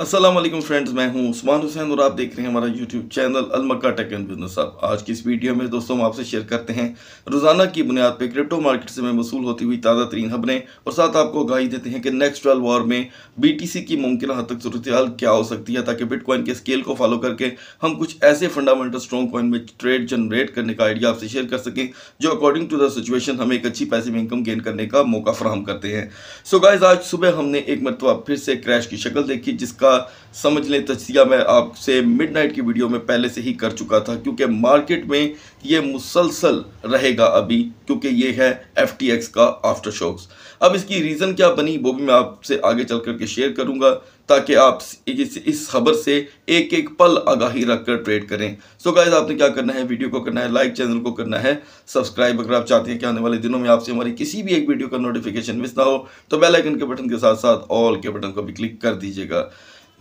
Aslam friends मैं हूं उस्मान हुसैन और आप देख रहे हैं हमारा यूट्यूब चैनल अलमक्का टेक एंड बिजनेस आप आज की इस वीडियो में दोस्तों हम आपसे शेयर करते हैं रोज़ाना की बुनियाद पे क्रिप्टो मार्केट से में वसूल होती हुई ताज़ा तरीन खबरें और साथ आपको गाही देते हैं कि नेक्स्ट ट्वेल्व वॉर में बी टी सी की मुमकिन हद तक सूरत हाल क्या हो सकती है ताकि बिटकॉइन के स्केल को फॉलो करके हम कुछ ऐसे फंडामेंटल स्ट्रॉन्ग कॉइन में ट्रेड जनरेट करने का आइडिया आपसे शेयर कर सकें जो अकॉर्डिंग टू द सिचुएशन हमें एक अच्छी पैसे में इनकम गेन करने का मौका फ्राहम करते हैं सो गाइज आज सुबह हमने एक मरतबा फिर से क्रैश की शक्ल देखी जिसका उसका समझ लें तजिया मैं आपसे मिडनाइट की वीडियो में पहले से ही कर चुका था क्योंकि मार्केट में ये मुसलसल रहेगा अभी क्योंकि ये है एफ का आफ्टर शॉक्स अब इसकी रीज़न क्या बनी वो भी मैं आपसे आगे चल करके शेयर करूँगा ताकि आप इस इस खबर से एक एक पल आगाही रख कर ट्रेड करें सो so गाइज आपने क्या करना है वीडियो को करना है लाइक चैनल को करना है सब्सक्राइब अगर आप चाहते हैं कि आने वाले दिनों में आपसे हमारी किसी भी एक वीडियो का नोटिफिकेशन मिस ना हो तो बेल आइकन के बटन के साथ साथ ऑल के बटन को भी क्लिक कर दीजिएगा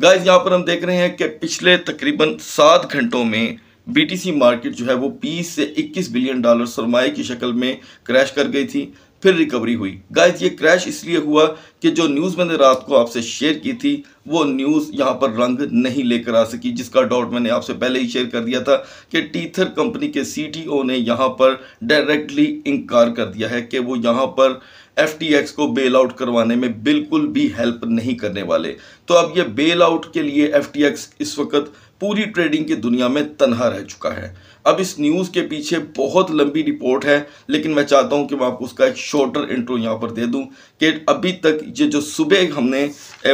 गाइस यहाँ पर हम देख रहे हैं कि पिछले तकरीबन सात घंटों में बीटीसी मार्केट जो है वो 20 से 21 बिलियन डॉलर सरमाए की शक्ल में क्रैश कर गई थी फिर रिकवरी हुई गाइज ये क्रैश इसलिए हुआ कि जो न्यूज़ मैंने रात को आपसे शेयर की थी वो न्यूज़ यहाँ पर रंग नहीं लेकर आ सकी जिसका डाउट मैंने आपसे पहले ही शेयर कर दिया था कि टीथर कंपनी के सीटीओ ने यहाँ पर डायरेक्टली इनकार कर दिया है कि वो यहाँ पर एफ को बेल आउट करवाने में बिल्कुल भी हेल्प नहीं करने वाले तो अब ये बेल आउट के लिए एफ इस वक्त पूरी ट्रेडिंग की दुनिया में तनहा रह चुका है अब इस न्यूज़ के पीछे बहुत लंबी रिपोर्ट है लेकिन मैं चाहता हूं कि मैं आपको उसका एक शॉर्टर इंट्रो यहां पर दे दूं कि अभी तक ये जो सुबह हमने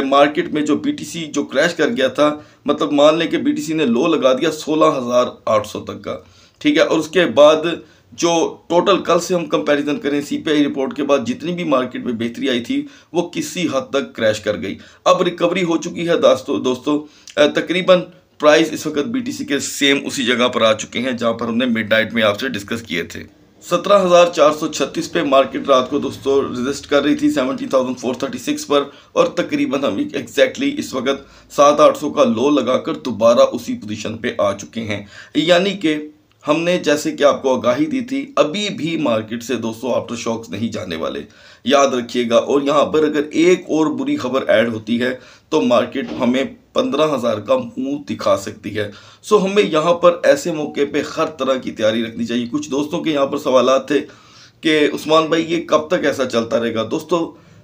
मार्केट में जो बीटीसी जो क्रैश कर गया था मतलब मान लें कि बीटीसी ने लो लगा दिया सोलह तक का ठीक है और उसके बाद जो टोटल कल से हम कंपैरिजन करें सीपीआई रिपोर्ट के बाद जितनी भी मार्केट में बेहतरी आई थी वो किसी हद तक क्रैश कर गई अब रिकवरी हो चुकी है दोस्तों दोस्तों तकरीबन प्राइस इस वक्त बीटीसी के सेम उसी जगह पर आ चुके हैं जहां पर हमने मिड नाइट में आपसे डिस्कस किए थे छत्तीस पे मार्केट रात को दोस्तों रजिस्ट कर रही थी सिक्स पर और तकरीबन हम एग्जैक्टली इस वक्त सात आठ सौ का लो लगाकर दोबारा उसी पोजीशन पे आ चुके हैं यानी कि हमने जैसे कि आपको आगाही दी थी अभी भी मार्केट से दोस्तों आफ्टर शॉक्स नहीं जाने वाले याद रखिएगा और यहाँ पर अगर एक और बुरी खबर ऐड होती है तो मार्केट हमें पंद्रह हज़ार का मुंह दिखा सकती है सो हमें यहाँ पर ऐसे मौके पे हर तरह की तैयारी रखनी चाहिए कुछ दोस्तों के यहाँ पर सवाल थे कि उस्मान भाई ये कब तक ऐसा चलता रहेगा दोस्तों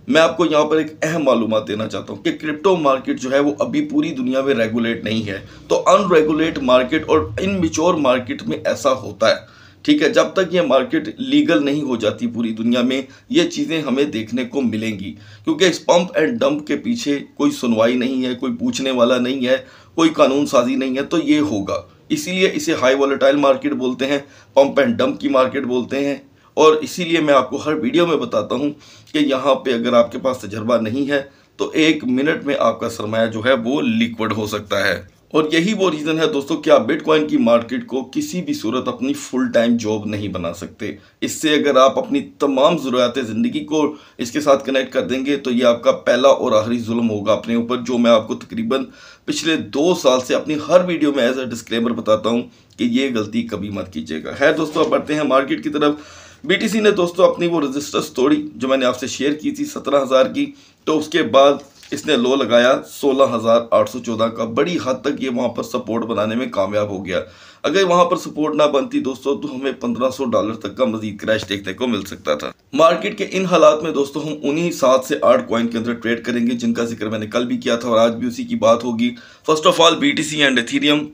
मैं आपको यहाँ पर एक अहम मालूम देना चाहता हूँ कि क्रिप्टो मार्केट जो है वो अभी पूरी दुनिया में रेगुलेट नहीं है तो अनरेगुलेट मार्केट और इनमिच्योर मार्केट में ऐसा होता है ठीक है जब तक ये मार्केट लीगल नहीं हो जाती पूरी दुनिया में ये चीज़ें हमें देखने को मिलेंगी क्योंकि इस पंप एंड डंप के पीछे कोई सुनवाई नहीं है कोई पूछने वाला नहीं है कोई कानून साजी नहीं है तो ये होगा इसीलिए इसे हाई वॉलेटाइल मार्केट बोलते हैं पंप एंड डंप की मार्केट बोलते हैं और इसीलिए मैं आपको हर वीडियो में बताता हूँ कि यहाँ पे अगर आपके पास तजर्बा नहीं है तो एक मिनट में आपका सरमाया जो है वो लिक्विड हो सकता है और यही वो रीज़न है दोस्तों कि आप बिटकॉइन की मार्केट को किसी भी सूरत अपनी फुल टाइम जॉब नहीं बना सकते इससे अगर आप अपनी तमाम ज़रूरत ज़िंदगी को इसके साथ कनेक्ट कर देंगे तो ये आपका पहला और आखिरी जुल्म होगा अपने ऊपर जो मैं आपको तकरीबन पिछले दो साल से अपनी हर वीडियो में एज अ डिस्क्लेमर बताता हूँ कि ये गलती कभी मत कीजिएगा है दोस्तों आप बढ़ते हैं मार्केट की तरफ बीटीसी ने दोस्तों अपनी वो रजिस्टर्स तोड़ी जो मैंने आपसे शेयर की थी सत्रह हज़ार की तो उसके बाद इसने लो लगाया सोलह हजार आठ सौ चौदह का बड़ी हद तक ये वहाँ पर सपोर्ट बनाने में कामयाब हो गया अगर वहाँ पर सपोर्ट ना बनती दोस्तों तो हमें सौ डॉलर तक का मजीद क्रैश देखने को मिल सकता था मार्केट के इन हालात में दोस्तों हम उन्हीं सात से आठ कॉइन के अंदर ट्रेड करेंगे जिनका जिक्र मैंने कल भी किया था और आज भी उसी की बात होगी first of all B and ethereum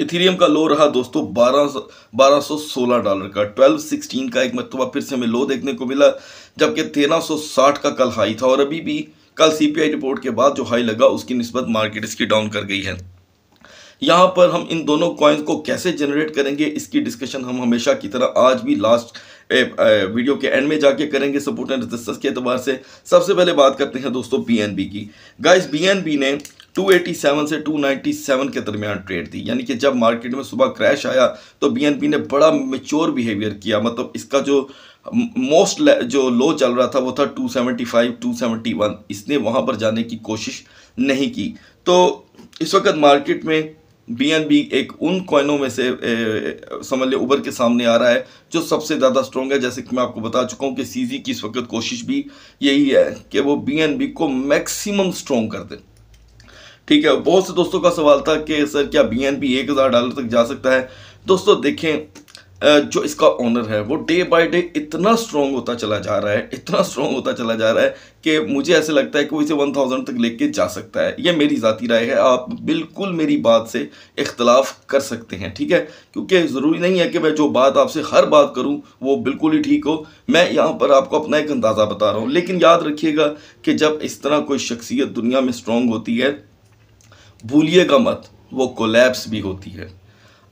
ethereum का लो रहा दोस्तों 12 1216 डॉलर का 1216 का एक मरतबा फिर से हमें लो देखने को मिला जबकि 1360 का कल हाई था और अभी भी कल सीपीआई रिपोर्ट के बाद जो हाई लगा उसकी नस्बत मार्केट इसकी डाउन कर गई है यहाँ पर हम इन दोनों कॉइन्स को कैसे जनरेट करेंगे इसकी डिस्कशन हम हमेशा की तरह आज भी लास्ट ए, ए, वीडियो के एंड में जाके करेंगे सपोर्ट एंड रेजिस्टेंस के अतबार से सबसे पहले बात करते हैं दोस्तों बीएनबी की गाइस बीएनबी ने 287 से 297 के दरमियान ट्रेड थी यानी कि जब मार्केट में सुबह क्रैश आया तो बीएनपी ने बड़ा मेच्योर बिहेवियर किया मतलब इसका जो मोस्ट जो लो चल रहा था वो था 275 271 इसने वहाँ पर जाने की कोशिश नहीं की तो इस वक्त मार्केट में बी एक उन कॉइनों में से समझ लें उबर के सामने आ रहा है जो सबसे ज़्यादा स्ट्रॉन्ग है जैसे कि मैं आपको बता चुका हूँ कि सीजी की इस वक्त कोशिश भी यही है कि वो बी को मैक्सिमम स्ट्रॉन्ग कर दें ठीक है बहुत से दोस्तों का सवाल था कि सर क्या बी एन पी एक हज़ार डॉलर तक जा सकता है दोस्तों देखें जो इसका ओनर है वो डे बाय डे इतना स्ट्रॉन्ग होता चला जा रहा है इतना स्ट्रॉन्ग होता चला जा रहा है कि मुझे ऐसे लगता है कि वो इसे वन थाउजेंड तक लेके जा सकता है ये मेरी ज़ाती राय है आप बिल्कुल मेरी बात से इख्तलाफ कर सकते हैं ठीक है क्योंकि ज़रूरी नहीं है कि मैं जो बात आपसे हर बात करूँ वो बिल्कुल ही ठीक हो मैं यहाँ पर आपको अपना एक अंदाज़ा बता रहा हूँ लेकिन याद रखिएगा कि जब इस तरह कोई शख्सियत दुनिया में स्ट्रॉन्ग होती है भूलिएगा मत वो कोलैप्स भी होती है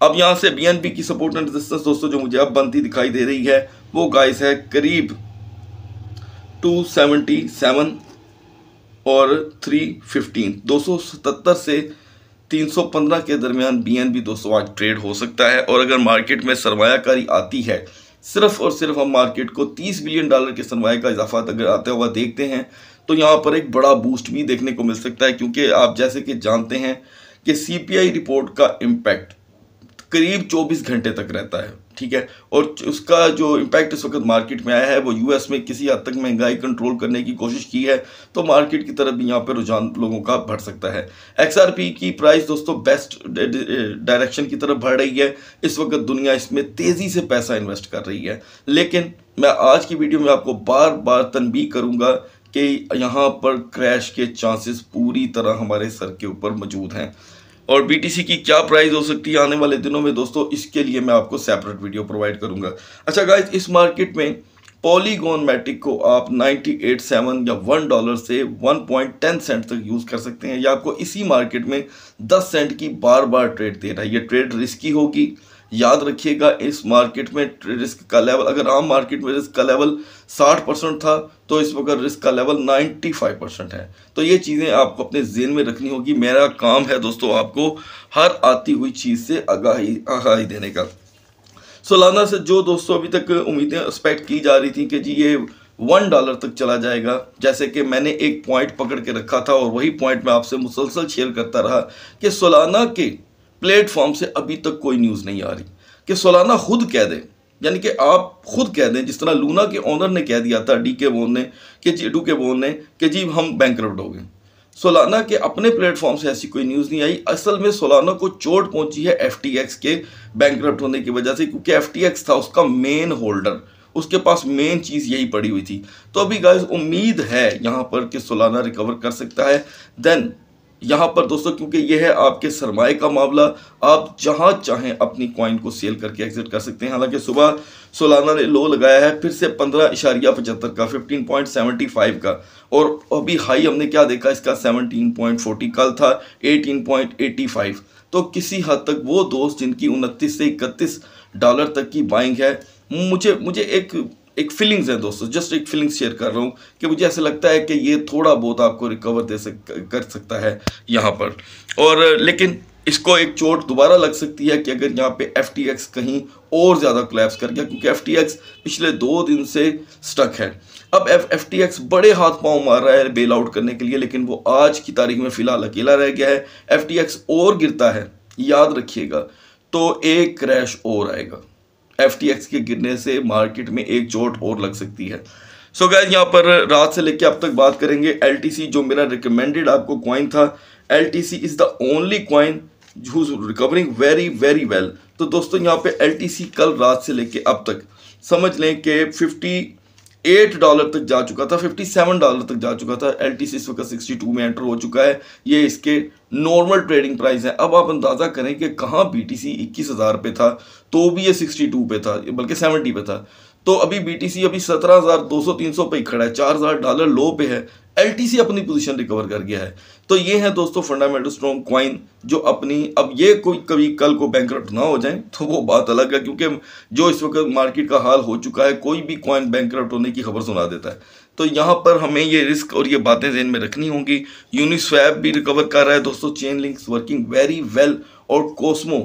अब यहाँ से बीएनपी की सपोर्ट एंड रेजिस्टेंस दोस्तों जो मुझे अब बनती दिखाई दे रही है वो गाइस है करीब 277 और 315 277 से 315 के दरमियान बीएनबी दोस्तों आज ट्रेड हो सकता है और अगर मार्केट में सरमायाकारी आती है सिर्फ और सिर्फ हम मार्केट को 30 बिलियन डॉलर के सरमाए का इजाफा अगर आता हुआ देखते हैं तो यहाँ पर एक बड़ा बूस्ट भी देखने को मिल सकता है क्योंकि आप जैसे कि जानते हैं कि सीपीआई रिपोर्ट का इम्पैक्ट करीब 24 घंटे तक रहता है ठीक है और उसका जो इम्पैक्ट इस वक्त मार्केट में आया है वो यूएस में किसी हद तक महंगाई कंट्रोल करने की कोशिश की है तो मार्केट की तरफ भी यहाँ पर रुझान लोगों का बढ़ सकता है एक्सआरपी की प्राइस दोस्तों बेस्ट डायरेक्शन की तरफ बढ़ रही है इस वक्त दुनिया इसमें तेज़ी से पैसा इन्वेस्ट कर रही है लेकिन मैं आज की वीडियो में आपको बार बार तनबी करूँगा कि यहाँ पर क्रैश के चांसेस पूरी तरह हमारे सर के ऊपर मौजूद हैं और बी की क्या प्राइस हो सकती है आने वाले दिनों में दोस्तों इसके लिए मैं आपको सेपरेट वीडियो प्रोवाइड करूँगा अच्छा गाइज इस मार्केट में पॉलीगोन मैटिक को आप 98.7 या 1 डॉलर से 1.10 सेंट तक यूज़ कर सकते हैं या आपको इसी मार्केट में 10 सेंट की बार बार ट्रेड दे रहा है ये ट्रेड रिस्की होगी याद रखिएगा इस मार्केट में रिस्क का लेवल अगर आम मार्केट में रिस्क का लेवल 60 परसेंट था तो इस वक्त रिस्क का लेवल 95 परसेंट है तो ये चीज़ें आपको अपने जेन में रखनी होगी मेरा काम है दोस्तों आपको हर आती हुई चीज़ से आगाही आगाही देने का सोलाना से जो दोस्तों अभी तक उम्मीदें एक्सपेक्ट की जा रही थी कि जी ये वन डॉलर तक चला जाएगा जैसे कि मैंने एक पॉइंट पकड़ के रखा था और वही पॉइंट मैं आपसे मुसलसल शेयर करता रहा कि सोलाना के प्लेटफॉर्म से अभी तक कोई न्यूज़ नहीं आ रही कि सोलाना खुद कह दें यानी कि आप खुद कह दें जिस तरह लूना के ऑनर ने कह दिया था डी के बोन ने कि जी डू के बोन ने कि जी हम बैंक हो गए सोलाना के अपने प्लेटफॉर्म से ऐसी कोई न्यूज़ नहीं आई असल में सोलाना को चोट पहुंची है एफ के बैंक होने की वजह से क्योंकि एफ था उसका मेन होल्डर उसके पास मेन चीज़ यही पड़ी हुई थी तो अभी गाय उम्मीद है यहाँ पर कि सोलाना रिकवर कर सकता है देन यहाँ पर दोस्तों क्योंकि ये है आपके सरमाए का मामला आप जहाँ चाहें अपनी कॉइन को सेल करके एग्जिट कर सकते हैं हालांकि सुबह सोलाना ने लो लगाया है फिर से पंद्रह इशारिया पचहत्तर का फिफ्टीन पॉइंट सेवेंटी फाइव का और अभी हाई हमने क्या देखा इसका सेवनटीन पॉइंट फोर्टी कल था एटीन पॉइंट एटी फाइव तो किसी हद तक वो दोस्त जिनकी उनतीस से इकतीस डॉलर तक की बाइंग है मुझे मुझे एक एक फीलिंग्स है दोस्तों जस्ट एक फीलिंग्स शेयर कर रहा हूँ कि मुझे ऐसा लगता है कि ये थोड़ा बहुत आपको रिकवर दे सक कर सकता है यहाँ पर और लेकिन इसको एक चोट दोबारा लग सकती है कि अगर यहाँ पे एफ कहीं और ज़्यादा क्लैप्स कर गया क्योंकि एफ पिछले दो दिन से स्टक है अब एफ एफ बड़े हाथ पांव मार रहा है बेल आउट करने के लिए लेकिन वो आज की तारीख में फ़िलहाल अकेला रह गया है एफ और गिरता है याद रखिएगा तो एक क्रैश और आएगा एफ के गिरने से मार्केट में एक चोट और लग सकती है सो गैज यहाँ पर रात से लेके अब तक बात करेंगे एल जो मेरा रिकमेंडेड आपको क्वाइन था L is the only coin who's recovering very very well तो दोस्तों यहाँ पे एल कल रात से लेके अब तक समझ लें कि फिफ्टी एट डॉलर तक जा चुका था फिफ्टी सेवन डॉलर तक जा चुका था एल टी इस वक्त सिक्सटी टू में एंटर हो चुका है ये इसके नॉर्मल ट्रेडिंग प्राइस है अब आप अंदाज़ा करें कि कहाँ बी टी सी इक्कीस हज़ार पे था तो भी ये सिक्सटी टू पे था बल्कि सेवेंटी पे था तो अभी बी टी सी अभी सत्रह हज़ार दो सौ तीन सौ पे ही खड़ा है चार हजार डॉलर लो पे है एल टी सी अपनी पोजिशन रिकवर कर गया है तो ये है दोस्तों फंडामेंटल स्ट्रॉन्ग क्वाइन जो अपनी अब ये कोई कभी कल को बैंक ना हो जाए तो वो बात अलग है क्योंकि जो इस वक्त मार्केट का हाल हो चुका है कोई भी क्वाइन बैंक होने की खबर सुना देता है तो यहाँ पर हमें ये रिस्क और ये बातें जेन में रखनी होंगी यूनिस्वैप भी रिकवर कर रहा है दोस्तों chain links working very well और कोस्मो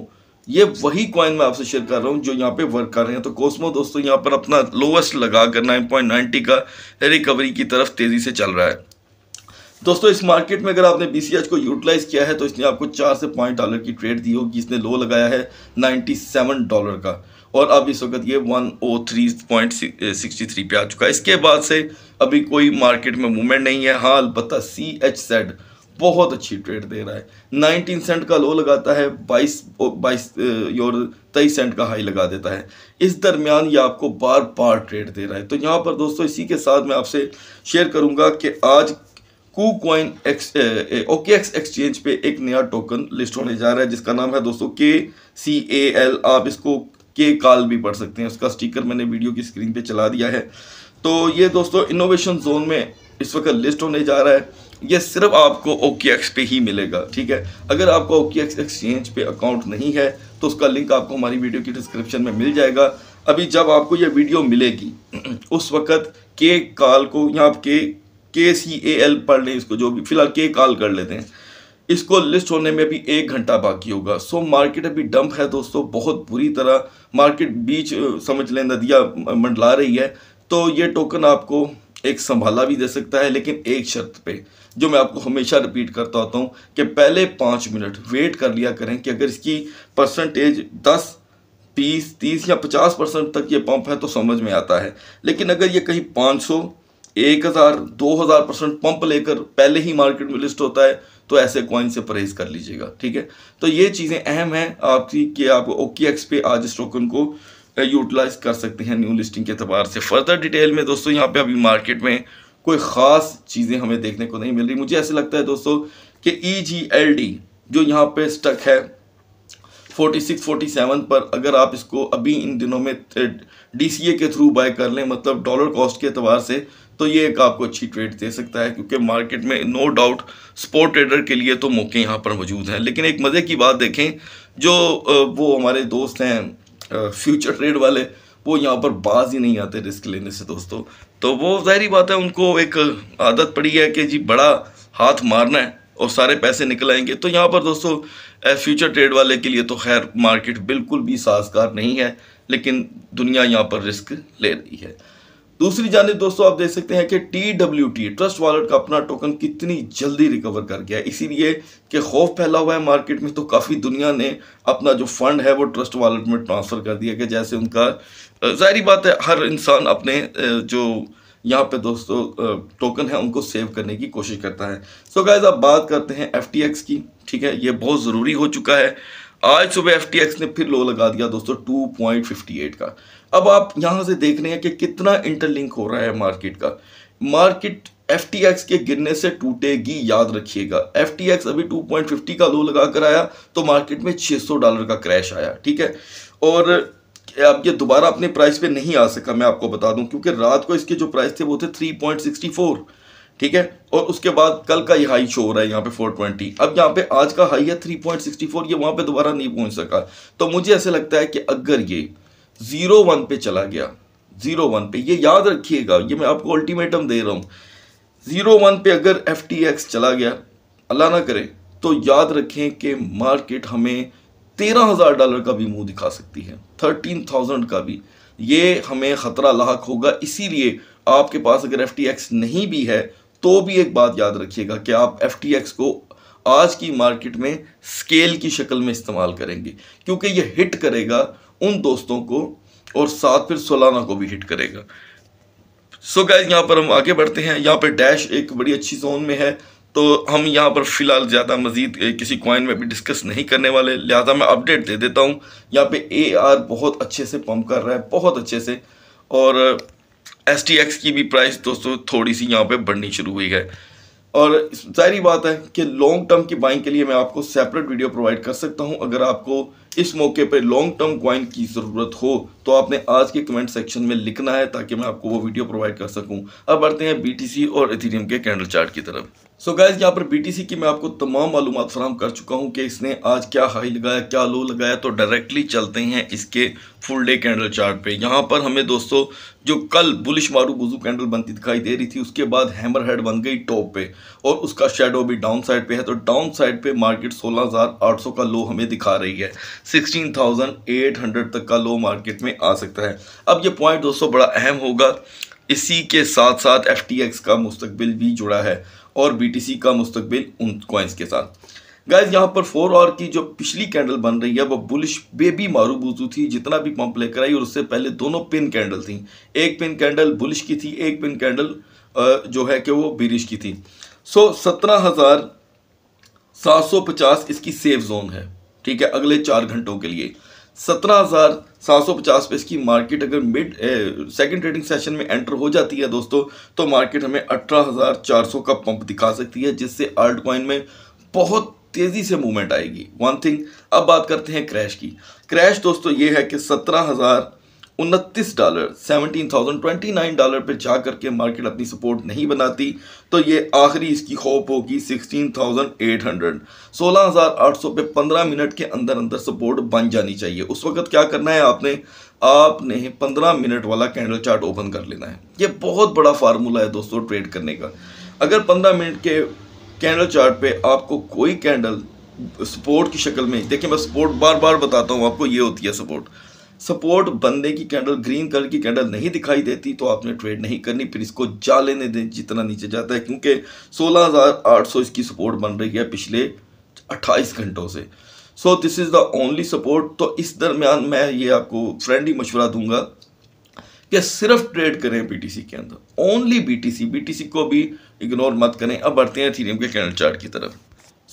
ये वही कॉइन मैं आपसे शेयर कर रहा हूँ जो यहाँ पे वर्क कर रहे हैं तो कोस्मो दोस्तों यहाँ पर अपना लोवेस्ट लगा कर नाइन पॉइंट नाइन्टी का रिकवरी की तरफ तेज़ी से चल रहा है दोस्तों इस मार्केट में अगर आपने बी को यूटिलाइज़ किया है तो इसने आपको चार से पाँच डॉलर की ट्रेड दी होगी इसने लो लगाया है नाइन्टी डॉलर का और अब इस वक्त ये 103.63 पे आ चुका है इसके बाद से अभी कोई मार्केट में मूवमेंट नहीं है हाँ अलबत्त सी एच सेड बहुत अच्छी ट्रेड दे रहा है 19 सेंट का लो लगाता है 22 बाईस और तेईस सेंट का हाई लगा देता है इस दरमियान ये आपको बार बार ट्रेड दे रहा है तो यहाँ पर दोस्तों इसी के साथ मैं आपसे शेयर करूँगा कि आज KuCoin X OK X exchange पे एक नया टोकन लिस्ट होने जा रहा है जिसका नाम है दोस्तों के सी ए एल आप इसको के काल भी पढ़ सकते हैं उसका स्टिकर मैंने वीडियो की स्क्रीन पे चला दिया है तो ये दोस्तों इनोवेशन जोन में इस वक्त लिस्ट होने जा रहा है ये सिर्फ आपको ओके एक्स पे ही मिलेगा ठीक है अगर आपका ओके एक्स एक्सचेंज पे अकाउंट नहीं है तो उसका लिंक आपको हमारी वीडियो की डिस्क्रिप्शन में मिल जाएगा अभी जब आपको ये वीडियो मिलेगी उस वक्त के काल को या आप के के सी ए एल पढ़ लें इसको जो भी फिलहाल के काल कर लेते हैं इसको लिस्ट होने में भी एक घंटा बाकी होगा सो मार्केट अभी डंप है दोस्तों बहुत बुरी तरह मार्केट बीच समझ लें नदियाँ मंडला रही है तो ये टोकन आपको एक संभाला भी दे सकता है लेकिन एक शर्त पे जो मैं आपको हमेशा रिपीट करता होता हूँ कि पहले पाँच मिनट वेट कर लिया करें कि अगर इसकी परसेंटेज दस बीस तीस या पचास परसेंट तक ये पंप है तो समझ में आता है लेकिन अगर ये कहीं पाँच सौ एक हज़ार दो हज़ार परसेंट पंप लेकर पहले ही मार्केट में लिस्ट होता है तो ऐसे कॉइन से परहेज कर लीजिएगा ठीक है तो ये चीज़ें अहम हैं आपकी कि आप ओके एक्स पे आज इस टोकन को यूटिलाइज uh, कर सकते हैं न्यू लिस्टिंग के अतबार से फर्दर डिटेल में दोस्तों यहाँ पे अभी मार्केट में कोई ख़ास चीज़ें हमें देखने को नहीं मिल रही मुझे ऐसे लगता है दोस्तों कि ई जी एल डी जो यहाँ पे स्टक है 46, 47 पर अगर आप इसको अभी इन दिनों में डी के थ्रू बाय कर लें मतलब डॉलर कॉस्ट के अतबार से तो ये एक आपको अच्छी ट्रेड दे सकता है क्योंकि मार्केट में नो डाउट स्पोर्ट ट्रेडर के लिए तो मौके यहाँ पर मौजूद हैं लेकिन एक मज़े की बात देखें जो वो हमारे दोस्त हैं फ्यूचर ट्रेड वाले वो यहाँ पर बाज ही नहीं आते रिस्क लेने से दोस्तों तो वो जाहरी बात है उनको एक आदत पड़ी है कि जी बड़ा हाथ मारना है और सारे पैसे निकल आएंगे तो यहाँ पर दोस्तों फ्यूचर ट्रेड वाले के लिए तो खैर मार्केट बिल्कुल भी साजगार नहीं है लेकिन दुनिया यहाँ पर रिस्क ले रही है दूसरी जानब दोस्तों आप देख सकते हैं कि T W T trust wallet का अपना टोकन कितनी जल्दी रिकवर कर गया इसीलिए कि खौफ फैला हुआ है मार्केट में तो काफ़ी दुनिया ने अपना जो फंड है वो ट्रस्ट वॉलेट में ट्रांसफ़र कर दिया कि जैसे उनका जाहरी बात है हर इंसान अपने जो यहाँ पे दोस्तों टोकन है उनको सेव करने की कोशिश करता है सो so गाइज आप बात करते हैं एफ की ठीक है ये बहुत ज़रूरी हो चुका है आज सुबह एफ ने फिर लो लगा दिया दोस्तों टू का अब आप यहाँ से देख रहे हैं कि कितना इंटरलिंक हो रहा है मार्केट का मार्केट एफ के गिरने से टूटेगी याद रखिएगा एफ अभी 2.50 का लो लगा कर आया तो मार्केट में 600 डॉलर का क्रैश आया ठीक है और अब ये दोबारा अपने प्राइस पे नहीं आ सका मैं आपको बता दूं क्योंकि रात को इसके जो प्राइस थे वो थे 3.64 ठीक है और उसके बाद कल का ये हाई शो हो रहा है यहाँ पे 420 अब यहाँ पे आज का हाई है 3.64 ये वहाँ पे दोबारा नहीं पहुँच सका तो मुझे ऐसे लगता है कि अगर ये जीरो वन पे चला गया जीरो वन पे ये याद रखिएगा ये मैं आपको अल्टीमेटम दे रहा हूँ जीरो वन पे अगर एफ टी एक्स चला गया अल्लाह ना करे तो याद रखें कि मार्केट हमें तेरह हज़ार डॉलर का भी मुंह दिखा सकती है थर्टीन थाउजेंड का भी ये हमें ख़तरा लाक होगा इसीलिए आपके पास अगर एफ टी एक्स नहीं भी है तो भी एक बात याद रखिएगा कि आप एफ टी एक्स को आज की मार्केट में स्केल की शक्ल में इस्तेमाल करेंगे क्योंकि ये हिट करेगा उन दोस्तों को और साथ फिर सोलाना को भी हिट करेगा सो गैज यहाँ पर हम आगे बढ़ते हैं यहाँ पर डैश एक बड़ी अच्छी जोन में है तो हम यहाँ पर फ़िलहाल ज़्यादा मज़ीद किसी कॉइन में भी डिस्कस नहीं करने वाले लिहाजा मैं अपडेट दे देता हूँ यहाँ पे ए आर बहुत अच्छे से पंप कर रहा है बहुत अच्छे से और एस टी एक्स की भी प्राइस दोस्तों थोड़ी सी यहाँ पे बढ़नी शुरू हुई है और जाहरी बात है कि लॉन्ग टर्म की बाइंग के लिए मैं आपको सेपरेट वीडियो प्रोवाइड कर सकता हूं अगर आपको इस मौके पर लॉन्ग टर्म क्वाइन की ज़रूरत हो तो आपने आज के कमेंट सेक्शन में लिखना है ताकि मैं आपको वो वीडियो प्रोवाइड कर सकूं अब बढ़ते हैं बीटीसी और एथीडियम के कैंडल चार्ट की तरफ सो गाइज गैज यहाँ पर बीटीसी की मैं आपको तमाम मालूम फराम कर चुका हूँ कि इसने आज क्या हाई लगाया क्या लो लगाया तो डायरेक्टली चलते हैं इसके फुल डे कैंडल चार्ट पे यहाँ पर हमें दोस्तों जो कल बुलिश मारू बुजू कैंडल बनती दिखाई दे रही थी उसके बाद हैमर हेड बन गई टॉप पे और उसका शेडो भी डाउन साइड पर है तो डाउन साइड पर मार्केट सोलह का लो हमें दिखा रही है सिक्सटीन तक का लो मार्केट में आ सकता है अब ये पॉइंट दोस्तों बड़ा अहम होगा इसी के साथ साथ एफ का मुस्तबिल भी जुड़ा है और BTC का मुस्तबिल उन कॉइन्स के साथ गैज यहाँ पर फोर आवर की जो पिछली कैंडल बन रही है वो बुलिश बेबी मारू बूजू थी जितना भी पंप लेकर आई और उससे पहले दोनों पिन कैंडल थी एक पिन कैंडल बुलिश की थी एक पिन कैंडल जो है कि वो बिरिश की थी सो सत्रह हज़ार सात सौ पचास इसकी सेफ जोन है ठीक है अगले चार घंटों के लिए सत्रह हज़ार 750 पे इसकी मार्केट अगर मिड सेकंड ट्रेडिंग सेशन में एंटर हो जाती है दोस्तों तो मार्केट हमें 18,400 का पंप दिखा सकती है जिससे आर्ट कॉइन में बहुत तेज़ी से मूवमेंट आएगी वन थिंग अब बात करते हैं क्रैश की क्रैश दोस्तों ये है कि सत्रह हज़ार उनतीस dollar seventeen thousand twenty nine dollar पर जा करके मार्केट अपनी सपोर्ट नहीं बनाती तो ये आखिरी इसकी होप होगी सिक्सटीन थाउजेंड एट हंड्रेड सोलह हज़ार आठ सौ पे पंद्रह मिनट के अंदर अंदर सपोर्ट बन जानी चाहिए उस वक्त क्या करना है आपने आपने पंद्रह मिनट वाला कैंडल चार्ट ओपन कर लेना है ये बहुत बड़ा फार्मूला है दोस्तों ट्रेड करने का अगर पंद्रह मिनट के कैंडल चार्ट पे आपको कोई कैंडल सपोर्ट की शक्ल में देखिए मैं सपोर्ट बार बार बताता हूँ आपको ये होती है सपोर्ट सपोर्ट बंदे की कैंडल ग्रीन कलर की कैंडल नहीं दिखाई देती तो आपने ट्रेड नहीं करनी फिर इसको जा लेने दें जितना नीचे जाता है क्योंकि 16,800 इसकी सपोर्ट बन रही है पिछले 28 घंटों से so this is the only support तो इस दरमियान मैं ये आपको फ्रेंडली मशवरा दूंगा कि सिर्फ ट्रेड करें बी के अंदर ओनली बी टी को भी इग्नोर मत करें अब बढ़ते हैं थीरियम के कैंडल चार्ट की तरफ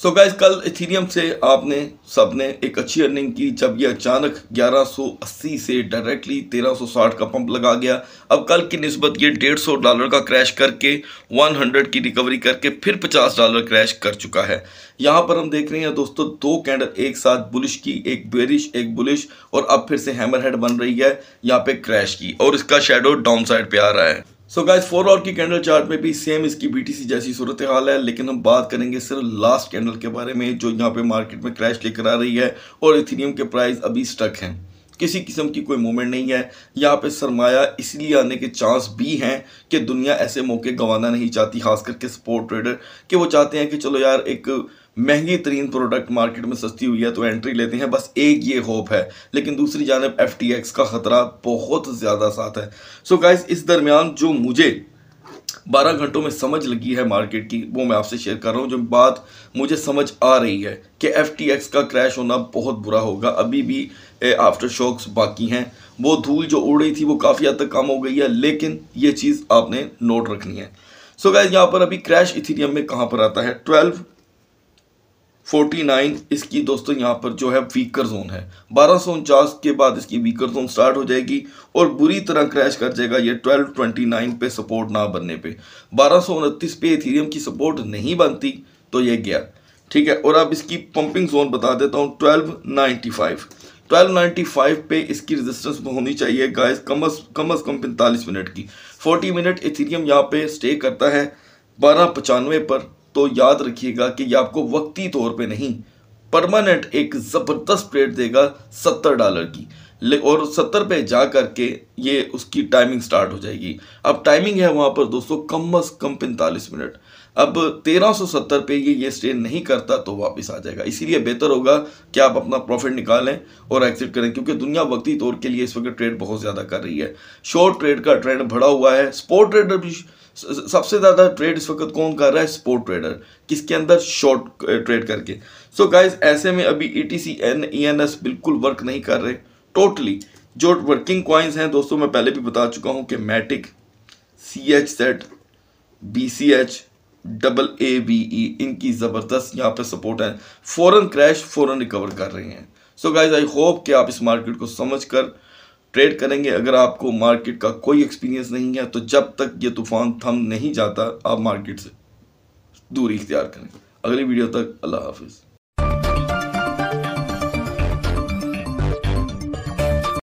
सो so गैस कल इथीरियम से आपने सबने एक अच्छी अर्निंग की जब ये अचानक 1180 से डायरेक्टली 1360 का पंप लगा गया अब कल की नस्बत ये 150 डॉलर का क्रैश करके 100 की रिकवरी करके फिर 50 डॉलर क्रैश कर चुका है यहाँ पर हम देख रहे हैं दोस्तों दो कैंडल एक साथ बुलिश की एक बेरिश एक बुलिश और अब फिर से हैमर हेड बन रही है यहाँ पे क्रैश की और इसका शेडो डाउन साइड पर आ रहा है सो गाइज फोर आवर की कैंडल चार्ट में भी सेम इसकी बीटीसी जैसी सूरत हाल है लेकिन हम बात करेंगे सिर्फ लास्ट कैंडल के बारे में जो यहाँ पे मार्केट में क्रैश लेकर आ रही है और इथेरियम के प्राइस अभी स्टक हैं किसी किस्म की कोई मूवमेंट नहीं है यहाँ पे सरमाया इसलिए आने के चांस भी हैं कि दुनिया ऐसे मौके गंवाना नहीं चाहती खास करके स्पोर्ट ट्रेडर कि वो चाहते हैं कि चलो यार एक महंगी तरीन प्रोडक्ट मार्केट में सस्ती हुई है तो एंट्री लेते हैं बस एक ये होप है लेकिन दूसरी जानब एफ टी एक्स का ख़तरा बहुत ज़्यादा साथ है सो so गाइज इस दरमियान जो मुझे बारह घंटों में समझ लगी है मार्केट की वो मैं आपसे शेयर कर रहा हूँ जो बात मुझे समझ आ रही है कि एफ टी एक्स का क्रैश होना बहुत बुरा होगा अभी भी आफ्टर शॉक्स बाकी हैं वो धूल जो उड़ रही थी वो काफ़ी हद तक कम हो गई है लेकिन ये चीज़ आपने नोट रखनी है सो so यहाँ पर अभी क्रैश इथीरियम में कहाँ पर आता है ट्वेल्व फोर्टी नाइन इसकी दोस्तों यहाँ पर जो है वीकर जोन है बारह सौ उनचास के बाद इसकी वीकर जोन स्टार्ट हो जाएगी और बुरी तरह क्रैश कर जाएगा ये ट्वेल्व ट्वेंटी नाइन पे सपोर्ट ना बनने पे बारह सौ उनतीस पे इथीरियम की सपोर्ट नहीं बनती तो ये गया ठीक है और अब इसकी पंपिंग जोन बता देता हूँ ट्वेल्व नाइन्टी फाइव 1295 पे इसकी रेजिस्टेंस होनी चाहिए गाइस कम अज कम अज कम पैंतालीस मिनट की 40 मिनट इथीरियम यहाँ पे स्टे करता है बारह पचानवे पर तो याद रखिएगा कि ये आपको वक्ती तौर पे नहीं परमानेंट एक ज़बरदस्त प्लेट देगा सत्तर डॉलर की ले और सत्तर पे जा कर के ये उसकी टाइमिंग स्टार्ट हो जाएगी अब टाइमिंग है वहाँ पर दोस्तों कम अज़ कम पैंतालीस मिनट अब तेरह सत्तर पे ये ये स्टे नहीं करता तो वापस आ जाएगा इसीलिए बेहतर होगा कि आप अपना प्रॉफिट निकालें और एक्सिट करें क्योंकि दुनिया वक्ती तौर के लिए इस वक्त ट्रेड बहुत ज़्यादा कर रही है शॉर्ट ट्रेड का ट्रेंड बढ़ा हुआ है स्पोर्ट ट्रेडर भी सबसे ज़्यादा ट्रेड इस वक्त कौन कर रहा है स्पोर्ट ट्रेडर किसके अंदर शॉर्ट ट्रेड करके सो so गाइज ऐसे में अभी E T C N E N S बिल्कुल वर्क नहीं कर रहे टोटली जो वर्किंग क्वाइंस हैं दोस्तों मैं पहले भी बता चुका हूँ कि मैटिक सी एच सेट B C H double A B E इनकी ज़बरदस्त यहाँ पे सपोर्ट है फ़ौरन क्रैश फ़ौरन रिकवर कर रहे हैं सो गाइज आई होप कि आप इस मार्केट को समझ कर ट्रेड करेंगे अगर आपको मार्केट का कोई एक्सपीरियंस नहीं है तो जब तक ये तूफान थम नहीं जाता आप मार्केट से दूरी इख्तियार करें अगली वीडियो तक अल्लाह हाफिज़